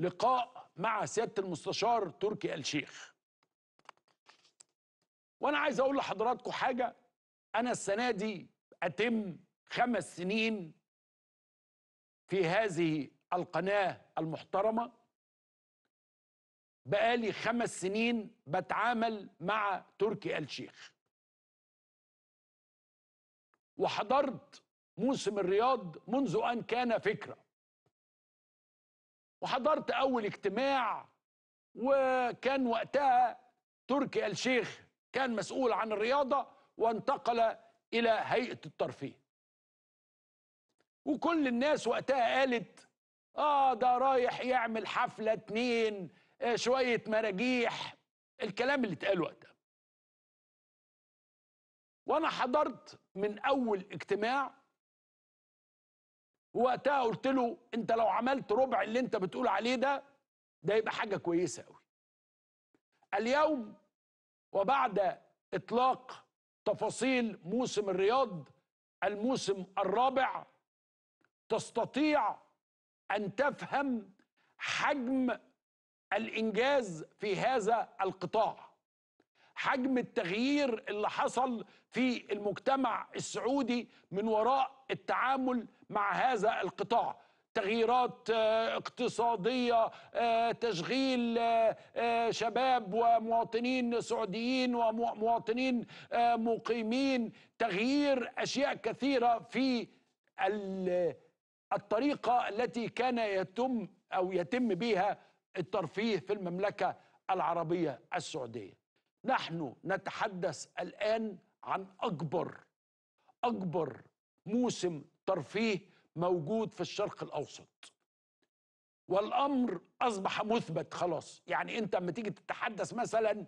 لقاء مع سياده المستشار تركي الشيخ وانا عايز اقول لحضراتكم حاجه انا السنه دي اتم خمس سنين في هذه القناه المحترمه بقالي خمس سنين بتعامل مع تركي آل شيخ وحضرت موسم الرياض منذ ان كان فكره وحضرت أول اجتماع وكان وقتها تركي الشيخ كان مسؤول عن الرياضة وانتقل إلى هيئة الترفيه وكل الناس وقتها قالت آه ده رايح يعمل حفلة اتنين آه شوية مراجيح الكلام اللي اتقال وقتها وأنا حضرت من أول اجتماع وقتها قلت له انت لو عملت ربع اللي انت بتقول عليه ده ده يبقى حاجه كويسه قوي اليوم وبعد اطلاق تفاصيل موسم الرياض الموسم الرابع تستطيع ان تفهم حجم الانجاز في هذا القطاع حجم التغيير اللي حصل في المجتمع السعودي من وراء التعامل مع هذا القطاع تغييرات آه، اقتصادية آه، تشغيل آه، شباب ومواطنين سعوديين ومواطنين مقيمين تغيير أشياء كثيرة في الطريقة التي كان يتم أو يتم بها الترفيه في المملكة العربية السعودية نحن نتحدث الآن عن أكبر أكبر موسم والترفيه موجود في الشرق الاوسط والامر اصبح مثبت خلاص يعني انت لما تيجي تتحدث مثلا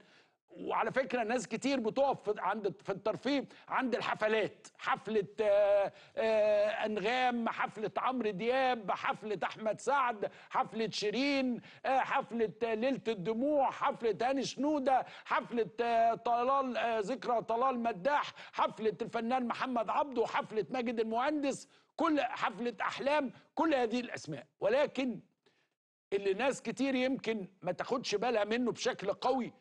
وعلى فكره ناس كتير بتقف عند في الترفيه عند الحفلات حفله آآ آه، آآ آه، انغام حفله عمرو دياب حفله احمد سعد حفله شيرين آه، حفله ليله الدموع حفله هاني شنوده حفله طلال ذكرى طلال مداح حفله الفنان محمد عبده حفله ماجد المهندس كل حفله احلام كل هذه الاسماء ولكن اللي ناس كتير يمكن ما تاخدش بالها منه بشكل قوي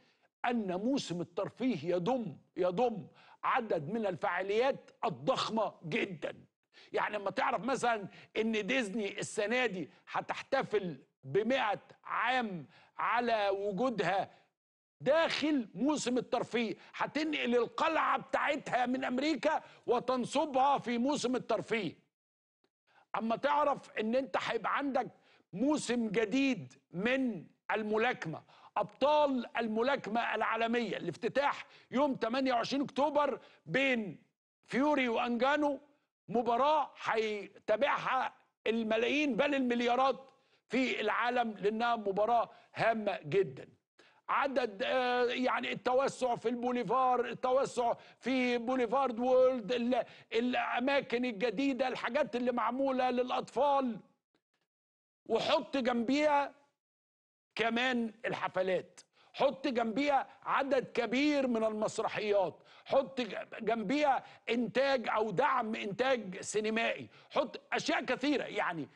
أن موسم الترفيه يضم يضم عدد من الفعاليات الضخمة جدا يعني لما تعرف مثلا أن ديزني السنة دي هتحتفل بمئة عام على وجودها داخل موسم الترفيه هتنقل القلعة بتاعتها من أمريكا وتنصبها في موسم الترفيه أما تعرف أن أنت هيبقى عندك موسم جديد من الملاكمة ابطال الملاكمه العالميه الافتتاح يوم 28 اكتوبر بين فيوري وانجانو مباراه هيتابعها الملايين بل المليارات في العالم لانها مباراه هامه جدا عدد آه، يعني التوسع في البوليفار التوسع في بوليفارد وورلد الاماكن الجديده الحاجات اللي معموله للاطفال وحط جنبيها كمان الحفلات حط جنبيها عدد كبير من المسرحيات حط جنبيها انتاج او دعم انتاج سينمائي حط اشياء كثيره يعني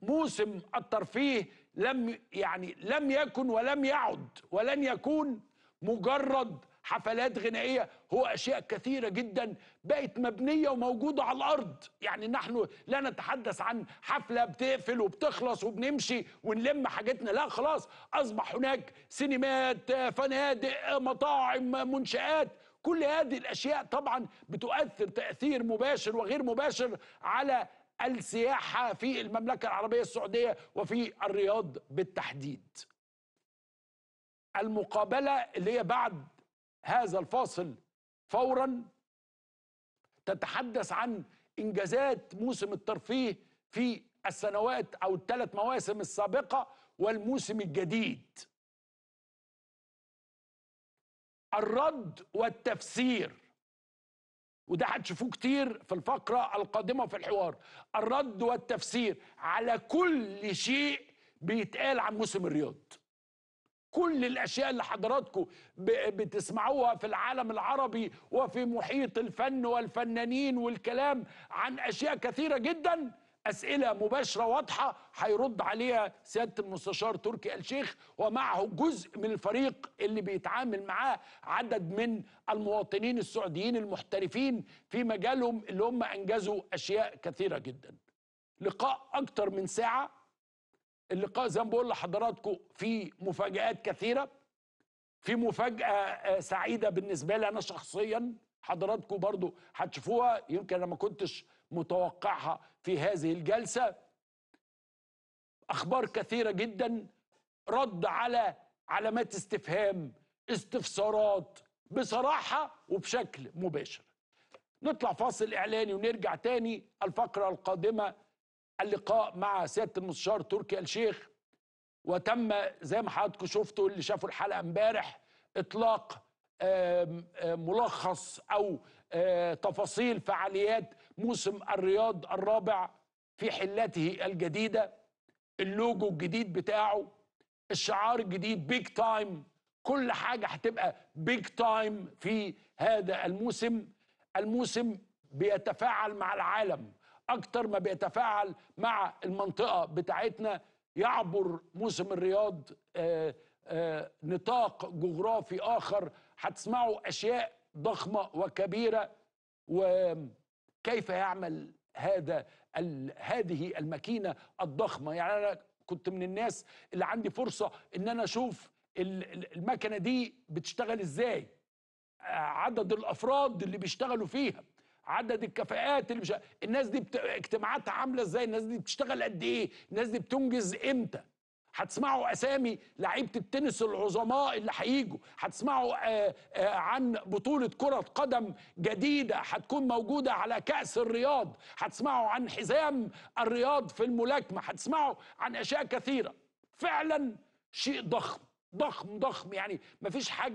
موسم الترفيه لم يعني لم يكن ولم يعد ولن يكون مجرد حفلات غنائيه هو اشياء كثيره جدا بقت مبنيه وموجوده على الارض يعني نحن لا نتحدث عن حفله بتقفل وبتخلص وبنمشي ونلم حاجتنا لا خلاص اصبح هناك سينمات فنادق مطاعم منشات كل هذه الاشياء طبعا بتؤثر تاثير مباشر وغير مباشر على السياحه في المملكه العربيه السعوديه وفي الرياض بالتحديد المقابله اللي هي بعد هذا الفاصل فورا تتحدث عن انجازات موسم الترفيه في السنوات او الثلاث مواسم السابقه والموسم الجديد الرد والتفسير وده هتشوفوه كتير في الفقرة القادمة في الحوار الرد والتفسير على كل شيء بيتقال عن موسم الرياض كل الاشياء اللي حضراتكم بتسمعوها في العالم العربي وفي محيط الفن والفنانين والكلام عن اشياء كثيره جدا اسئله مباشره واضحه هيرد عليها سياده المستشار تركي الشيخ ومعه جزء من الفريق اللي بيتعامل معاه عدد من المواطنين السعوديين المحترفين في مجالهم اللي هم انجزوا اشياء كثيره جدا لقاء اكتر من ساعه اللقاء زي ما بقول لحضراتكم في مفاجآت كثيرة في مفاجأة آه، سعيدة بالنسبة لي أنا شخصيا حضراتكم برضو هتشوفوها يمكن أنا ما كنتش متوقعها في هذه الجلسة أخبار كثيرة جدا رد على علامات استفهام استفسارات بصراحة وبشكل مباشر نطلع فاصل إعلاني ونرجع تاني الفقرة القادمة اللقاء مع سياده المستشار تركي الشيخ وتم زي ما حضراتكم شفتوا اللي شافوا الحلقه امبارح اطلاق ملخص او آه، تفاصيل فعاليات موسم الرياض الرابع في حلته الجديده اللوجو الجديد بتاعه الشعار الجديد بيج تايم كل حاجه هتبقى بيج تايم في هذا الموسم الموسم بيتفاعل مع العالم اكتر ما بيتفاعل مع المنطقه بتاعتنا يعبر موسم الرياض آه، آه، نطاق جغرافي اخر هتسمعوا اشياء ضخمه وكبيره وكيف يعمل هذا هذه الماكينه الضخمه يعني انا كنت من الناس اللي عندي فرصه ان انا اشوف المكنه دي بتشتغل ازاي آه، عدد الافراد اللي بيشتغلوا فيها عدد الكفاءات اللي مش الناس دي بت... اجتماعاتها عامله ازاي الناس دي بتشتغل قد ايه الناس دي بتنجز امتى هتسمعوا اسامي لعيبه التنس العظماء اللي هيجوا هتسمعوا آه، آه، عن بطوله كره قدم جديده هتكون موجوده على كاس الرياض هتسمعوا عن حزام الرياض في الملاكمه هتسمعوا عن اشياء كثيره فعلا شيء ضخم ضخم ضخم يعني مفيش حاجه